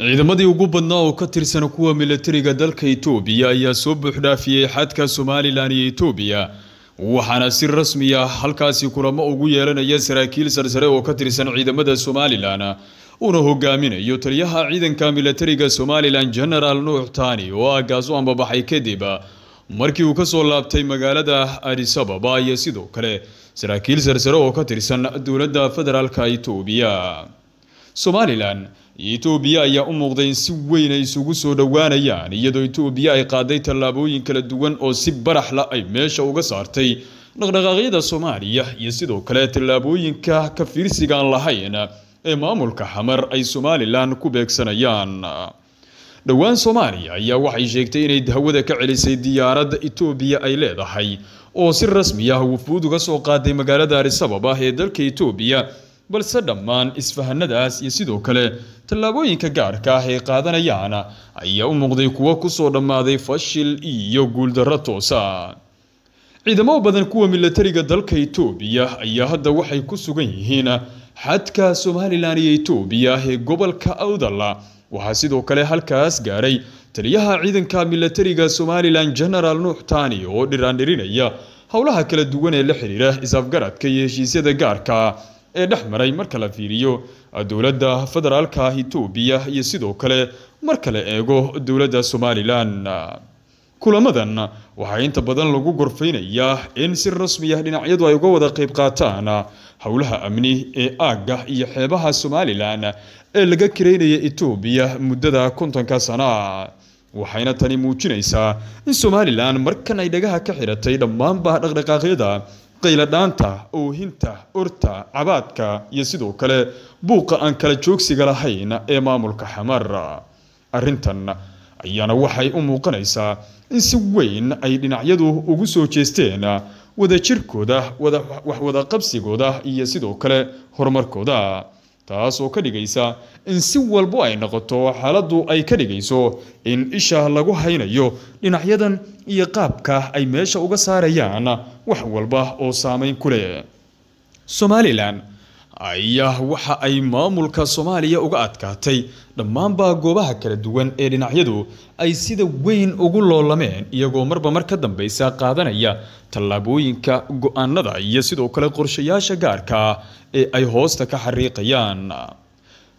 ciidamadii ugu badnaa oo ka tirsan kuwa milatariga dalka itoobiya ayaa soo buux dhaafiyey xadka somalilan iyo etoobiya waxaana si rasmi ah halkaasi kulamo ugu yeelanaya saraakiil sarsare oo ka tirsan ciidamada somalilan una hogaaminayo taliyaha ciidanka milatariga somalilan genaraal nuux taani oo aagaas u ambabaxay kadib markii uu kasoo laabtay magaalada adisababa iyo sidoo kale saraakiil sarsare oo ka tirsan dowladda federaalka itoobiya somalilan iyo etoobiya ayaa u muuqday in si weyn ay isugu soo dhowaanayaan iyadoo etoobiya ay qaaday tallaabooyin kala duwan oo si baraxla ay meesha uga saartay dhaqdhaqaaqyada soomaaliya iyo sidoo kale tallaabooyinka ka fiirsiga aan lahayn ee maamulka xamar ay somalilan ku beegsanayaan dhowaan soomaaliya ayaa waxay sheegtay inay dahwada ka celisay diyaaradda etoobiya ay leedahay oo si rasmi ah wufuud uga soo qaaday magaalada arisababa ee dalka etoobiya balse dhammaan isfahanadaas iyo sidoo kale tallaabooyinka gaarka ah ay qaadanayaan ayaa u muuqday kuwo kusoo dhammaaday fashil iyo guuldarro toosa ciidamo badan kuwa milatariga dalka etoobiya ayaa hadda waxay ku sugan yihiin xadka somalilan iyo etoobiya ee gobolka awdala waxaa sidoo kale halkaas gaaray taliyaha ciidanka milatariga somalilan genaraal nuux taani oo dhiraandhirinaya howlaha kala duwan ee la xiriira is-afgaradka iyo heshiisyada gaarka ee dhex maray marka la fiiriyo dowladda federaalka itoobiya iyo sidoo kale marka la eego dowladda somalilan kulamadan waxaa inta badan lagu gorfaynayaa in si rasmi ah dhinacyadu ay uga wada qayb qaataan howlaha amni ee aagga iyo xeebaha somalilan ee laga karaynaya etoobiya muddada kontonka sana waxayna tani muujinaysaa in somalilan markan ay dhagaha ka xiratay dhammaanba dhaqdhaqaaqyada qayladhaanta oohinta orta cabaadka iyo sidoo kale buuqa aan kala joogsiga lahayn ee maamulka xamar arrintan ayaana waxay u muuqanaysaa in si weyn ay dhinacyadu ugu soo jeesteen wadajirkooda wax wadaqabsigooda iyo sidoo kale horumarkooda taas oo ka dhigaysa in si walbo ay noqoto xaaladdu ay ka dhigayso in isha lagu haynayo dhinacyadan iyo qaabka ay meesha uga saarayaan wax walba oo saamayn ku leh somalilan ayaa waxa ay maamulka soomaaliya uga adkaatay dhammaanbaa goobaha kala duwan ee dhinacyadu ay sida weyn ugu loolameen iyagoo marba mar ka dambaysa qaadanaya tallaabooyinka go-aanada iyo sidoo kale qorshayaasha gaarka ee ay hoosta ka xariiqayaan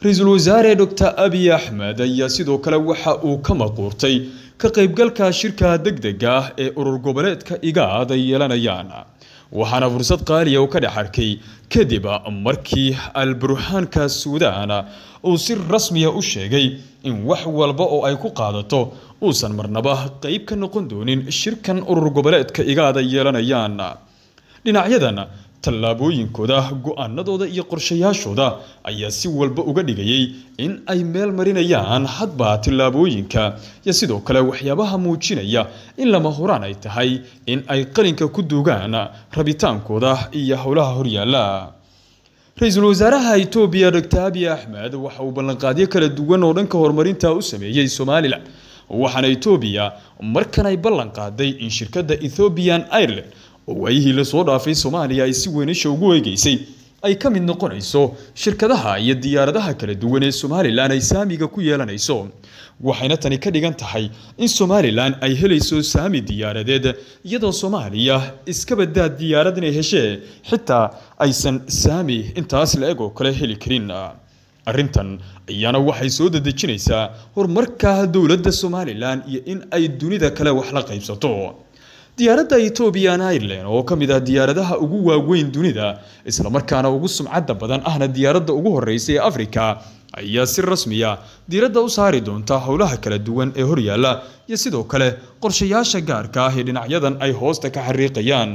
ra-iisul wasaare doctor abiy axmed ayaa sidoo kale waxa uu ka maquurtay ka qaybgalka shirka degdega ah ee urur goboleedka igaad ay yeelanayaan waxaana fursad qaaliya uu ka dhex arkay kadib markii alburxaanka suudaan uu si rasmiya ah u sheegay in wax walba oo ay ku qaadato uusan marnaba qayb ka noqon doonin shirkan urur goboleedka igaad ay yeelanayaan dhinacyadan tallaabooyinkooda go'aanadooda iyo qorshayaashooda ayaa si walba uga dhigayay in ay meel marinayaan hadba tallaabooyinka iyo sidoo kale waxyaabaha muujinaya in lama horaan ay tahay in ay qalinka ku duugaan rabitaankooda iyo howlaha horyaalla ra-iisul wasaaraha etoobiya doctor abiy axmed waxa uu ballanqaadyo kala duwan oo dhanka horumarinta u sameeyey somalilan waxaana etoobiya markan ay ballan qaaday in shirkadda ethoobiyan ireland oo waayihii lasoo dhaafay soomaaliya ay si weynisha ugu eegeysay ay ka mid noqonayso shirkadaha iyo diyaaradaha kala duwan ee somalilan ay saamiga ku yeelanayso waxayna tani ka dhigan tahay in somalilan ay helayso saami diyaaradeed iyadoo soomaaliya iskabadaad diyaarad inay heshee xitaa aysan saami intaas la-eg oo kale heli karin arrintan ayaana waxay soo dadejinaysaa horumarka dowladda somalilan iyo in ay dunida kale wax la qaybsato diyaaradda ethoobiya an airlan oo ka mid ah diyaaradaha ugu waaweyn dunida islamarkaana ugu sumcadda badan ahna diyaaradda ugu horreysa ee afrika ayaa si rasmiya diiradda u saari doonta howlaha kala duwan ee horyaalla iyo sidoo kale qorshayaasha gaarka ah ee dhinacyadan ay hoosta ka xariiqayaan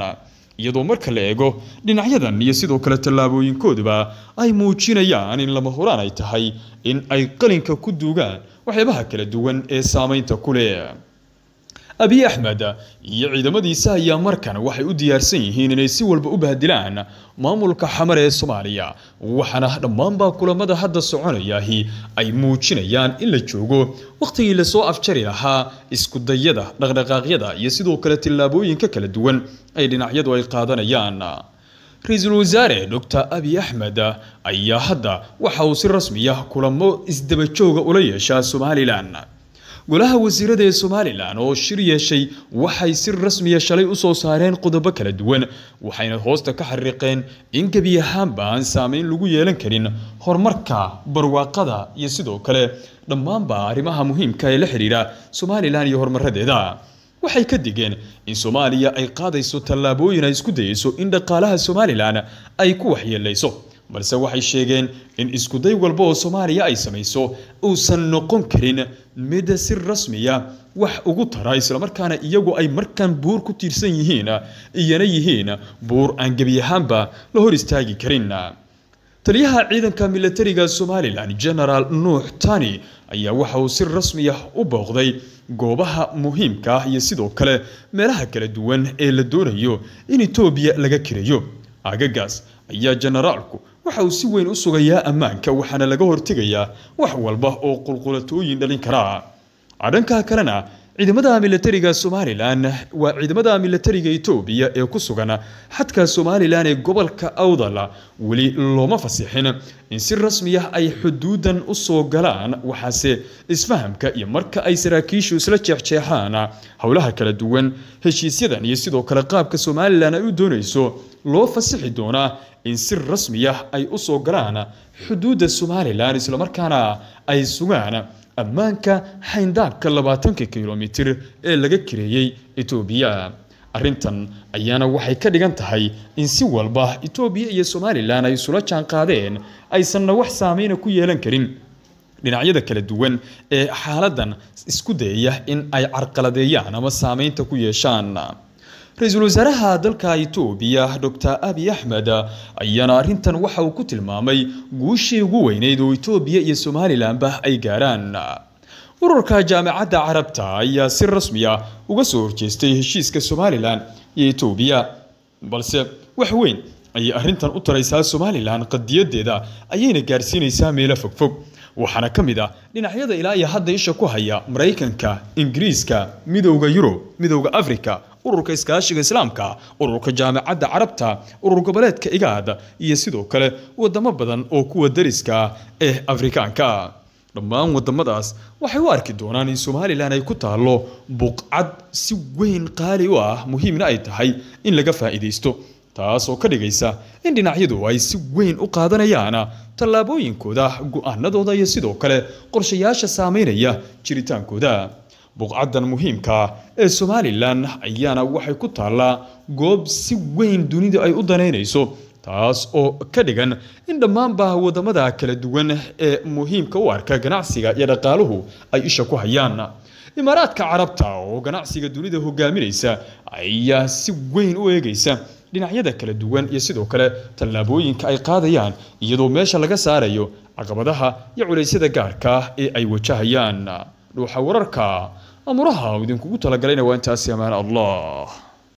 iyadoo marka la eego dhinacyadan iyo sidoo kale tallaabooyinkooduba ay muujinayaan in lama horaan ay tahay in ay qalinka ku duugaan waxyaabaha kala duwan ee saameynta ku leh abi axmed iyo ciidamadiisa ayaa markan waxay u diyaarsan yihiin inay si walba u bahadilaan maamulka xamar ee soomaaliya waxaana dhammaanbaa kulamada hadda soconayaahi ay muujinayaan in la joogo wakhtigii lasoo afjari lahaa iskudayada dhaqdhaqaaqyada iyo sidoo kale tillaabooyinka kala duwan ay dhinacyadu ay qaadanayaan ra-iisul wasaare doctor abi axmed ayaa hadda waxa uu si rasmi ah kulamo isdabajooga ula yeeshaa somalilan golaha wasiirada ee somalilan oo shir yeeshay waxay si rasmiya shalay u soo saareen qodobo kala duwan waxayna hoosta ka xariiqeen in gebi ahaanba aan saameyn lagu yeelan karin horumarka barwaaqada iyo sidoo kale dhammaanba arrimaha muhiimka ee la xidhiidha somalilan iyo horumaradeeda waxay ka digeen in soomaaliya ay qaadayso tallaabooyin ay isku dayeyso in dhaqaalaha somalilan ay ku waxyeeleyso balse waxay sheegeen in iskuday walba oo soomaaliya ay samayso uusan noqon karin mid si rasmiya ah wax ugu tara islamarkaana iyagu ay markaan buur ku tiirsan yihiin iyana yihiin buur aan gebi ahaanba la hor istaagi karin taliyaha ciidanka milatariga somalilan genaraal nuux tani ayaa waxa uu si rasmi ah u booqday goobaha muhiimka ah iyo sidoo kale meelaha kala duwan ee la doonayo in etoobiya laga kirayo aagagaas ayaa generaalku waxa uu si weyn u sugayaa ammaanka waxaana laga hortegayaa wax walba oo qulqulatooyin dhalin karaa dhanka kalena ciidamada milatariga somalilan waa ciidamada milatariga etoobiya ee ku sugan xadka somalilan ee gobolka awdal weli looma fasixin in si rasmiyah ay xuduudan usoo galaan waxaase isfahamka iyo marka ay saraakiishu isla jeexjeexaan howlaha kala duwan heshiisyadan iyo sidoo kale qaabka somalilan ay u doonayso loo fasixi doonaa in si rasmiyah ay usoo galaan xuduudda somalilan islamarkaana ay sugaan ammaanka xayndaabka labaatanka kilomitir ee laga kareeyey etoobiya arrintan ayaana waxay ka dhigan tahay in si walba etoobiya iyo somalilan ay isula jaan qaadeen aysanna wax saameyna ku yeelan karin dhinacyada kala duwan ee xaaladan isku dayaya in ay carqaladeeyaan ama saameynta ku yeeshaan ra-iisul wasaaraha dalka itoobiya docr abi axmed ayaana arrintan waxa uu ku tilmaamay guushii ugu weyneyd oo itoobiya iyo somalilanba ay gaaraan ururka jaamacadda carabta ayaa si rasmiya ah uga soo horjeestay heshiiska somalilan iyo etoobiya balse wax weyn ayay arrintan u taraysaa somalilan qadiyadeeda ayayna gaarsiinaysaa meelo fogfog waxaana ka mid ah dhinacyada ilaa iyo hadda isha ku haya maraykanka ingiriiska midowda yurub midowda afrika ururka iskaashiga islaamka ururka jaamacadda carabta urur goboleedka igaad iyo sidoo kale wadamo badan oo kuwa dariska eh afrikaanka dhammaan wadamadaas waxay u arki doonaan in somalilan ay ku taallo buqcad si weyn qaali u ah muhiimna ay tahay in laga faa'iidaysto taas oo ka dhigaysa in dhinacyadu ay si weyn u qaadanayaan tallaabooyinkooda go'aanadooda iyo sidoo kale qorshayaasha saameynaya jiritaankooda buqcaddan muhiimkaa ah ee somalilan ayaana waxay ku taallaa goob si weyn dunidu ay u danaynayso taas oo ka dhigan in dhammaanba wadamada kala duwan ee muhiimka u arka ganacsiga iyo dhaqaaluhu ay isha ku hayaan imaaraadka carabta oo ganacsiga dunida hogaaminaysa ayaa si weyn u eegaysa dhinacyada kala duwan iyo sidoo kale tallaabooyinka ay qaadayaan iyadoo meesha laga saarayo caqabadaha iyo culaysyada gaarka ah ee ay wajahayaan dhuuxa wararka amuraha idinkugu talagalayna waa intaasi amaan allah